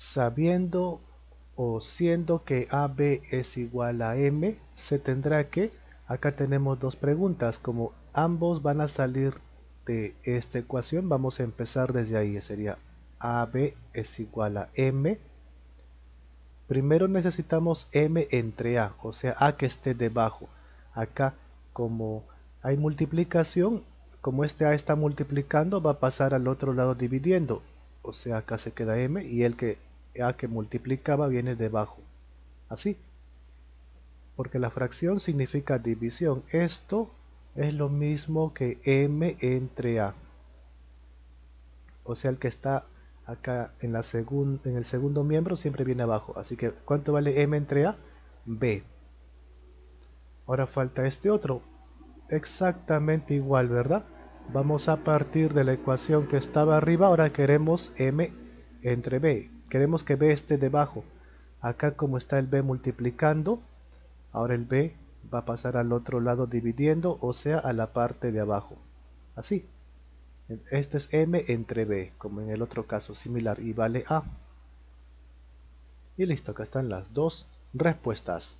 sabiendo o siendo que AB es igual a M, se tendrá que, acá tenemos dos preguntas, como ambos van a salir de esta ecuación, vamos a empezar desde ahí, sería AB es igual a M. Primero necesitamos M entre A, o sea, A que esté debajo. Acá, como hay multiplicación, como este A está multiplicando, va a pasar al otro lado dividiendo. O sea, acá se queda M y el que a que multiplicaba viene debajo. Así. Porque la fracción significa división. Esto es lo mismo que m entre a. O sea, el que está acá en, la en el segundo miembro siempre viene abajo. Así que, ¿cuánto vale m entre a? b. Ahora falta este otro. Exactamente igual, ¿verdad? Vamos a partir de la ecuación que estaba arriba. Ahora queremos m entre b queremos que B esté debajo. Acá como está el B multiplicando, ahora el B va a pasar al otro lado dividiendo, o sea, a la parte de abajo. Así. Esto es M entre B, como en el otro caso similar, y vale A. Y listo, acá están las dos respuestas.